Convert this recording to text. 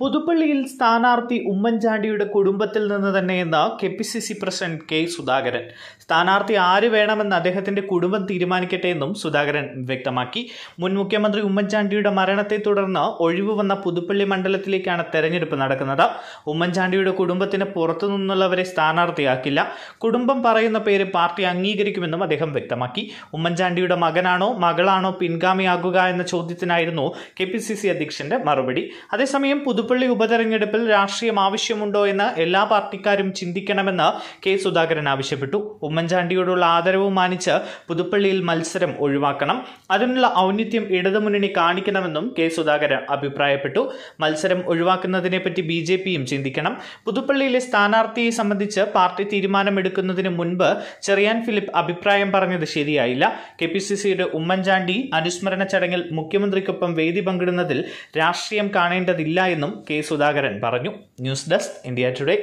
പുതുപ്പള്ളിയിൽ സ്ഥാനാർത്ഥി ഉമ്മൻചാണ്ടിയുടെ കുടുംബത്തിൽ നിന്ന് തന്നെയെന്ന് K P C C president K Sudhakaran സ്ഥാനാർത്ഥി ആര് വേണമെന്ന് അദ്ദേഹത്തിന്റെ കുടുംബം തീരുമാനിക്കട്ടെ എന്നും സുധാകരൻ വ്യക്തമാക്കി മുൻ മുഖ്യമന്ത്രി ഉമ്മൻചാണ്ടിയുടെ മരണത്തെ തുടർന്ന് ഒഴിവ് വന്ന പുതുപ്പള്ളി മണ്ഡലത്തിലേക്കാണ് തെരഞ്ഞെടുപ്പ് നടക്കുന്നത് ഉമ്മൻചാണ്ടിയുടെ കുടുംബത്തിന് പുറത്തുനിന്നുള്ളവരെ സ്ഥാനാർത്ഥിയാക്കില്ല കുടുംബം പറയുന്ന പേര് പാർട്ടി അംഗീകരിക്കുമെന്നും അദ്ദേഹം വ്യക്തമാക്കി ഉമ്മൻചാണ്ടിയുടെ മകനാണോ മകളാണോ പിൻഗാമിയാകുക എന്ന ചോദ്യത്തിനായിരുന്നു കെ പി സി സി അധ്യക്ഷന്റെ മറുപടി അതേസമയം പുതു പുതുപ്പള്ളി ഉപതെരഞ്ഞെടുപ്പിൽ രാഷ്ട്രീയം ആവശ്യമുണ്ടോ എന്ന് എല്ലാ പാർട്ടിക്കാരും ചിന്തിക്കണമെന്ന് കെ സുധാകരൻ ആവശ്യപ്പെട്ടു ഉമ്മൻചാണ്ടിയോടുള്ള ആദരവ് മാനിച്ച് പുതുപ്പള്ളിയിൽ മത്സരം ഒഴിവാക്കണം അതിനുള്ള ഔന്നിത്യം ഇടതുമുന്നണി കാണിക്കണമെന്നും കെ സുധാകരൻ അഭിപ്രായപ്പെട്ടു മത്സരം ഒഴിവാക്കുന്നതിനെപ്പറ്റി ബി ജെ പിയും ചിന്തിക്കണം പുതുപ്പള്ളിയിലെ സ്ഥാനാർത്ഥിയെ സംബന്ധിച്ച് പാർട്ടി തീരുമാനമെടുക്കുന്നതിന് മുൻപ് ചെറിയാൻ ഫിലിപ്പ് അഭിപ്രായം പറഞ്ഞത് ശരിയായില്ല കെ പി സി സിയുടെ ഉമ്മൻചാണ്ടി അനുസ്മരണ ചടങ്ങിൽ മുഖ്യമന്ത്രിക്കൊപ്പം വേദി പങ്കിടുന്നതിൽ രാഷ്ട്രീയം കാണേണ്ടതില്ല എന്നും കെ സുധാകരൻ പറഞ്ഞു ന്യൂസ് ഡെസ്ക് ഇന്ത്യ ടുഡേ